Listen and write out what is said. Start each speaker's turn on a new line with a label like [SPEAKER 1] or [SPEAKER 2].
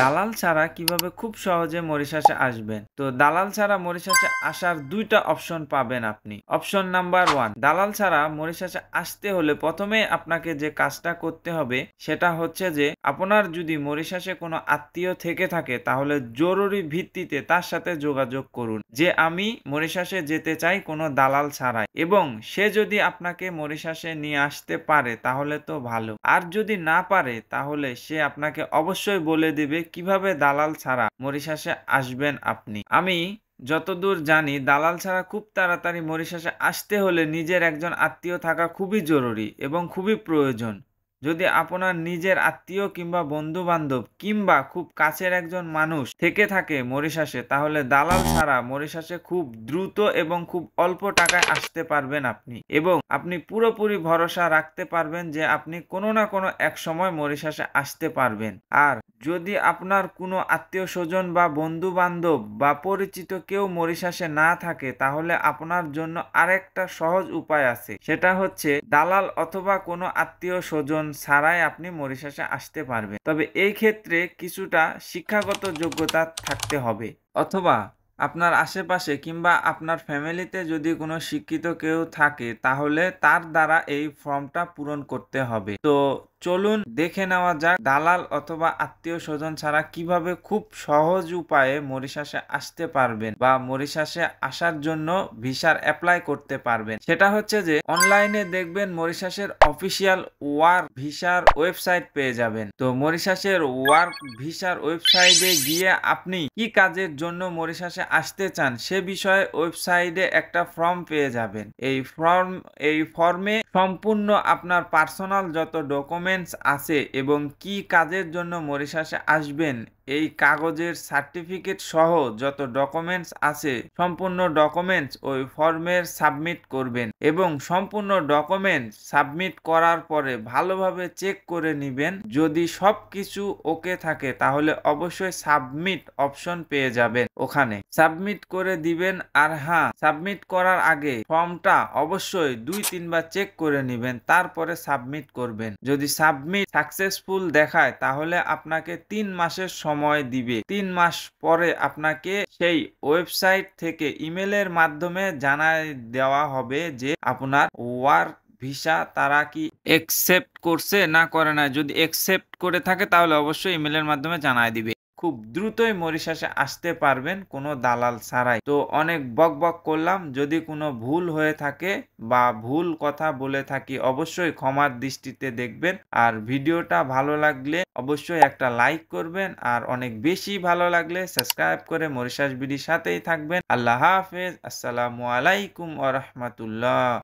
[SPEAKER 1] দালাল ছাড়া কিভাবে খুব সহজে মরিশাসে আসবেন তো দালাল ছাড়া মরিশাসে আসার দুইটা অপশন পাবেন আপনি অপশন নাম্বার ওয়ান দালাল ছাড়া মরিশাসে আসতে হলে প্রথমে আপনাকে যে কাজটা করতে হবে সেটা হচ্ছে যে আপনার যদি মরিশাসে কোনো আত্মীয় থেকে থাকে তাহলে জরুরি ভিত্তিতে তার সাথে যোগাযোগ করুন যে আমি মরিশাসে যেতে চাই কোনো দালাল ছাড়াই এবং সে যদি আপনাকে মরিশাসে নিয়ে আসতে পারে তাহলে তো ভালো আর যদি না পারে তাহলে সে আপনাকে অবশ্যই বলে দিবে কিভাবে দালাল ছাড়া মরিশাসে আসবেন আপনি আমি যতদূর জানি দালাল ছাড়া খুব তাড়াতাড়ি মরিশাসে আসতে হলে নিজের একজন আত্মীয় থাকা খুবই জরুরি এবং খুবই প্রয়োজন যদি আপনার নিজের আত্মীয় কিংবা বন্ধু বান্ধব কিংবা খুব কাছের একজন মানুষ থেকে থাকে মরিশাসে তাহলে দালাল ছাড়া মরিশাসে খুব দ্রুত এবং খুব অল্প টাকায় আসতে পারবেন আপনি এবং আপনি পুরোপুরি ভরসা রাখতে পারবেন যে আপনি কোনো না কোনো এক সময় মরিশাসে আসতে পারবেন আর যদি আপনার কোনো আত্মীয় স্বজন বা বন্ধু বান্ধব বা পরিচিত কেউ মরিশাসে না থাকে তাহলে আপনার জন্য আরেকটা সহজ উপায় আছে সেটা হচ্ছে দালাল অথবা কোনো আত্মীয় স্বজন ছাড়াই আপনি মরিশাসে আসতে পারবেন তবে এই ক্ষেত্রে কিছুটা শিক্ষাগত যোগ্যতা থাকতে হবে অথবা আপনার আশেপাশে কিংবা আপনার ফ্যামিলিতে যদি কোনো শিক্ষিত কেউ থাকে তাহলে তার দ্বারা এই ফর্মটা পূরণ করতে হবে তো চলুন দেখে নেওয়া যাক দালাল অথবা আত্মীয় স্বজন ছাড়া কিভাবে খুব সহজ উপায়ে মরিশাসে আসতে পারবেন বা মরিশাসে আসার জন্য ভিসার অ্যাপ্লাই করতে পারবেন সেটা হচ্ছে যে অনলাইনে দেখবেন মরিশাসের অফিসিয়াল ওয়ার্ক ভিসার ওয়েবসাইট পেয়ে যাবেন তো মরিশাসের ওয়ার্ক ভিসার ওয়েবসাইটে গিয়ে আপনি কি কাজের জন্য মরিশাসে আসতে চান সে বিষয়ে ওয়েবসাইটে একটা ফর্ম পেয়ে যাবেন এই ফর্ম এই ফর্মে সম্পূর্ণ আপনার পার্সোনাল যত ডকুমেন্ট ডকুমেন্টস আছে এবং কি কাজের জন্য মরিশাসে আসবেন এই কাগজের সার্টিফিকেট সহ যত ডকুমেন্টস আছে সম্পূর্ণ ডকুমেন্টস ওই ফর্মের সাবমিট করবেন এবং সম্পূর্ণ ডকুমেন্টস সাবমিট করার পরে ভালোভাবে চেক করে নেবেন যদি সব কিছু ওকে থাকে তাহলে অবশ্যই সাবমিট অপশন পেয়ে যাবেন ওখানে সাবমিট করে দিবেন আর হ্যাঁ সাবমিট করার আগে ফর্মটা অবশ্যই দুই তিনবার চেক করে নেবেন তারপরে সাবমিট করবেন যদি সাবমিট সাকসেসফুল দেখায় তাহলে আপনাকে তিন মাসের সময় সময় দিবে তিন মাস পরে আপনাকে সেই ওয়েবসাইট থেকে ইমেলের মাধ্যমে জানায় দেওয়া হবে যে আপনার ওয়ার্ক ভিসা তারা কি অ্যাকসেপ্ট করছে না করে না যদি অ্যাকসেপ্ট করে থাকে তাহলে অবশ্যই ইমেলের মাধ্যমে জানায় দিবে খুব দ্রুতই মরিশাসে আসতে পারবেন কোনো দালাল ছাড়াই তো অনেক বক বক করলাম যদি কোনো ভুল হয়ে থাকে বা ভুল কথা বলে থাকি অবশ্যই ক্ষমার দৃষ্টিতে দেখবেন আর ভিডিওটা ভালো লাগলে অবশ্যই একটা লাইক করবেন আর অনেক বেশি ভালো লাগলে সাবস্ক্রাইব করে মরিশাস বিডির সাথেই থাকবেন আল্লাহ হাফেজ আসসালামু আলাইকুম আ রহমতুল্লাহ